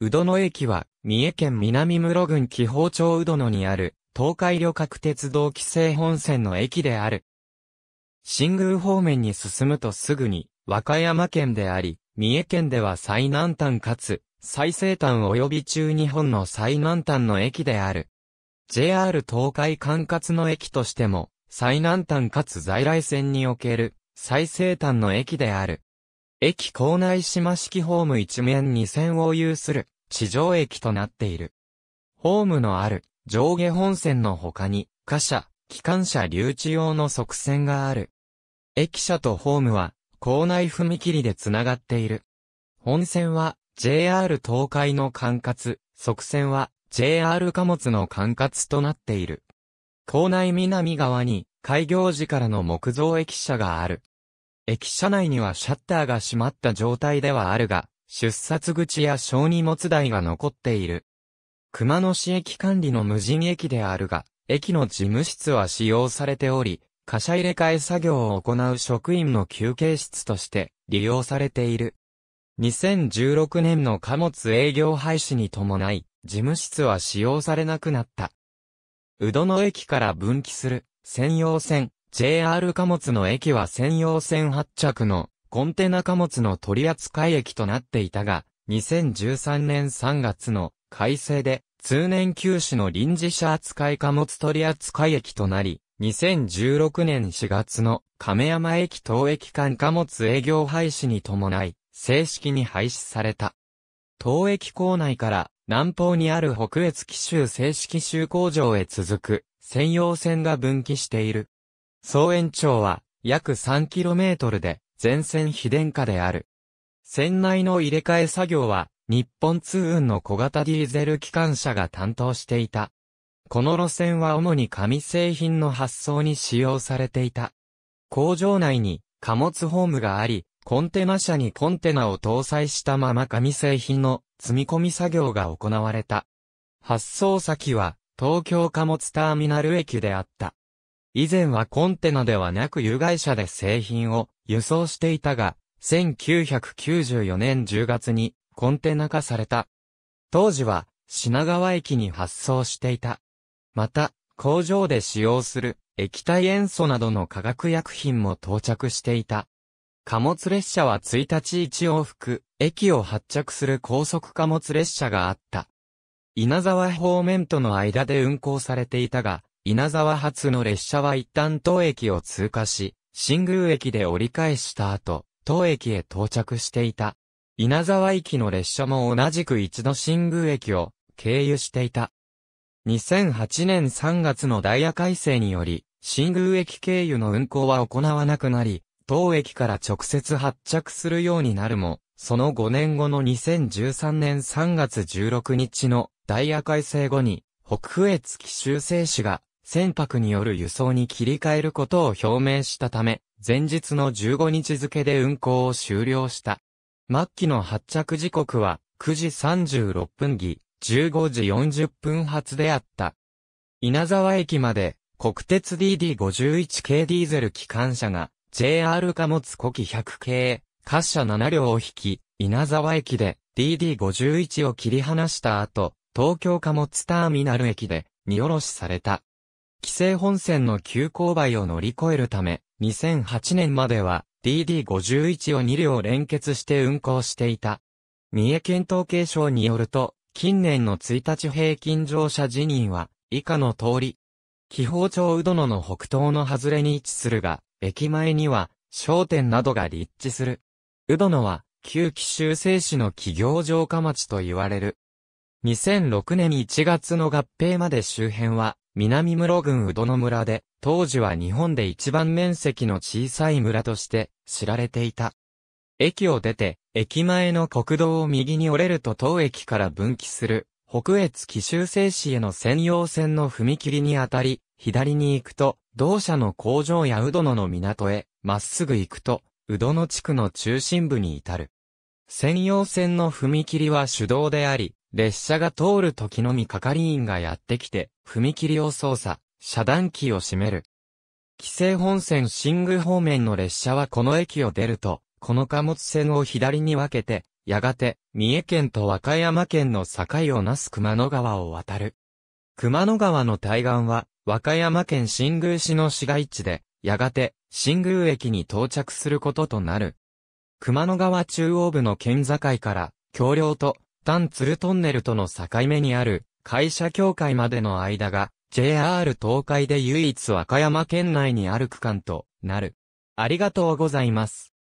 うどの駅は、三重県南室郡紀宝町うどのにある、東海旅客鉄道規制本線の駅である。新宮方面に進むとすぐに、和歌山県であり、三重県では最南端かつ、最西端及び中日本の最南端の駅である。JR 東海管轄の駅としても、最南端かつ在来線における、最西端の駅である。駅構内島式ホーム一面2線を有する地上駅となっている。ホームのある上下本線の他に、貨車、機関車留置用の側線がある。駅舎とホームは、構内踏切でつながっている。本線は、JR 東海の管轄、側線は、JR 貨物の管轄となっている。構内南側に、開業時からの木造駅舎がある。駅舎内にはシャッターが閉まった状態ではあるが、出札口や小荷物台が残っている。熊野市駅管理の無人駅であるが、駅の事務室は使用されており、貨車入れ替え作業を行う職員の休憩室として利用されている。2016年の貨物営業廃止に伴い、事務室は使用されなくなった。宇土野駅から分岐する専用線、JR 貨物の駅は専用線発着のコンテナ貨物の取扱駅となっていたが、2013年3月の改正で通年休止の臨時車扱い貨物取扱駅となり、2016年4月の亀山駅当駅間貨物営業廃止に伴い、正式に廃止された。当駅構内から南方にある北越紀州正式州工場へ続く専用線が分岐している。総延長は約 3km で全線非電化である。船内の入れ替え作業は日本通運の小型ディーゼル機関車が担当していた。この路線は主に紙製品の発送に使用されていた。工場内に貨物ホームがあり、コンテナ車にコンテナを搭載したまま紙製品の積み込み作業が行われた。発送先は東京貨物ターミナル駅であった。以前はコンテナではなく有害者で製品を輸送していたが、1994年10月にコンテナ化された。当時は品川駅に発送していた。また、工場で使用する液体塩素などの化学薬品も到着していた。貨物列車は1日1往復、駅を発着する高速貨物列車があった。稲沢方面との間で運行されていたが、稲沢発の列車は一旦当駅を通過し、新宮駅で折り返した後、当駅へ到着していた。稲沢駅の列車も同じく一度新宮駅を経由していた。2008年3月のダイヤ改正により、新宮駅経由の運行は行わなくなり、当駅から直接発着するようになるも、その5年後の2013年3月16日のダイヤ改正後に、北風月修正士が船舶による輸送に切り替えることを表明したため、前日の15日付で運航を終了した。末期の発着時刻は9時36分儀、15時40分発であった。稲沢駅まで国鉄 DD51 系ディーゼル機関車が JR 貨物古希100系、滑車7両を引き、稲沢駅で DD51 を切り離した後、東京貨物ターミナル駅で荷下ろしされた。規制本線の急勾配を乗り越えるため、2008年までは DD51 を2両連結して運行していた。三重県統計省によると、近年の1日平均乗車辞任は、以下の通り。気宝町うどのの北東の外れに位置するが、駅前には、商店などが立地する。うどのは、旧紀州製紙の企業城下町と言われる。2006年1月の合併まで周辺は、南室郡宇の村で、当時は日本で一番面積の小さい村として知られていた。駅を出て、駅前の国道を右に折れると当駅から分岐する、北越紀州製紙への専用線の踏切にあたり、左に行くと、同社の工場やうどのの港へ、まっすぐ行くと、うどの地区の中心部に至る。専用線の踏切は手動であり、列車が通る時のみ係員がやってきて、踏切を操作、遮断機を閉める。規制本線新宮方面の列車はこの駅を出ると、この貨物線を左に分けて、やがて、三重県と和歌山県の境をなす熊野川を渡る。熊野川の対岸は、和歌山県新宮市の市街地で、やがて、新宮駅に到着することとなる。熊野川中央部の県境から、橋梁と端鶴トンネルとの境目にある会社協会までの間が JR 東海で唯一和歌山県内にある区間となる。ありがとうございます。